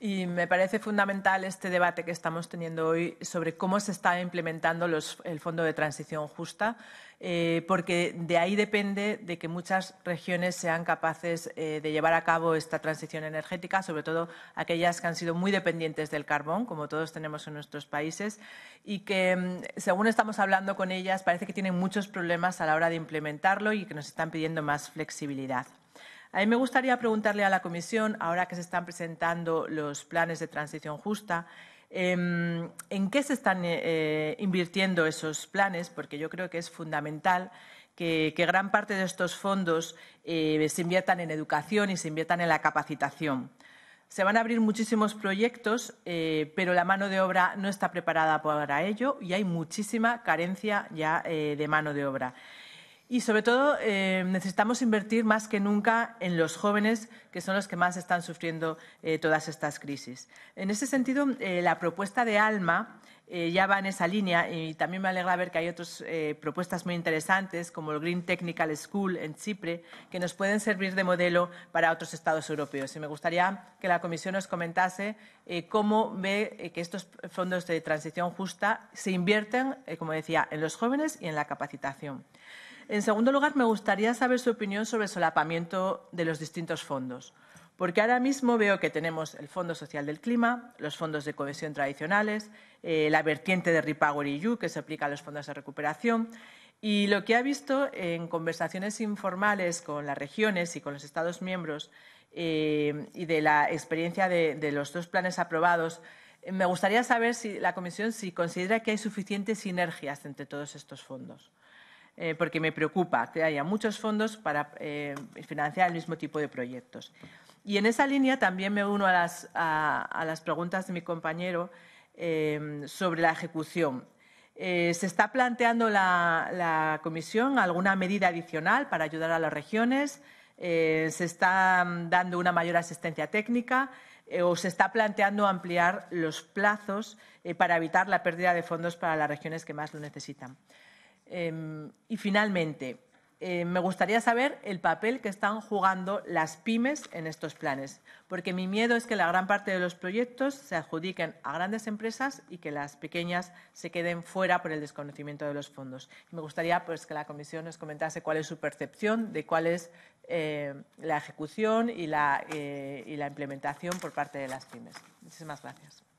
Y me parece fundamental este debate que estamos teniendo hoy sobre cómo se está implementando el Fondo de Transición Justa, eh, porque de ahí depende de que muchas regiones sean capaces eh, de llevar a cabo esta transición energética, sobre todo aquellas que han sido muy dependientes del carbón, como todos tenemos en nuestros países, y que, mm, según estamos hablando con ellas, parece que tienen muchos problemas a la hora de implementarlo y que nos están pidiendo más flexibilidad. A mí me gustaría preguntarle a la Comisión, ahora que se están presentando los planes de transición justa, em, ¿en qué se están eh, eh, invirtiendo esos planes? Porque yo creo que es fundamental que, gran parte de estos fondos eh, se inviertan en educación y se inviertan en la capacitación. Se van a abrir muchísimos proyectos, pero la mano de obra no está preparada para ello y hay muchísima carencia ya de mano de obra. Y sobre todo eh, necesitamos invertir más que nunca en los jóvenes, que son los que más están sufriendo eh, todas estas crisis. En ese sentido, eh, la propuesta de Alma ya va en esa línea y también me alegra ver que hay otras propuestas muy interesantes, como el Green Technical School en Chipre, que nos pueden servir de modelo para otros estados europeos. Y me gustaría que la Comisión nos comentase cómo ve que estos fondos de transición justa se invierten, como decía, en los jóvenes y en la capacitación. En segundo lugar, me gustaría saber su opinión sobre el solapamiento de los distintos fondos, porque ahora mismo veo que tenemos el Fondo Social del Clima, los fondos de cohesión tradicionales, eh, la vertiente de Repower EU que se aplica a los fondos de recuperación. Y lo que ha visto en conversaciones informales con las regiones y con los Estados miembros eh, y de la experiencia de, los dos planes aprobados, me gustaría saber si la Comisión considera que hay suficientes sinergias entre todos estos fondos. Eh, porque me preocupa que haya muchos fondos para eh, financiar el mismo tipo de proyectos. Y en esa línea también me uno a las, preguntas de mi compañero eh, sobre la ejecución. ¿Se está planteando la, Comisión alguna medida adicional para ayudar a las regiones? ¿Se está dando una mayor asistencia técnica? ¿O se está planteando ampliar los plazos para evitar la pérdida de fondos para las regiones que más lo necesitan? Em, y finalmente, eh, me gustaría saber el papel que están jugando las pymes en estos planes, porque mi miedo es que la gran parte de los proyectos se adjudiquen a grandes empresas y que las pequeñas se queden fuera por el desconocimiento de los fondos. Me gustaría pues, que la Comisión nos comentase cuál es su percepción de cuál es eh, la ejecución y la, eh, y la implementación por parte de las pymes. Muchísimas gracias.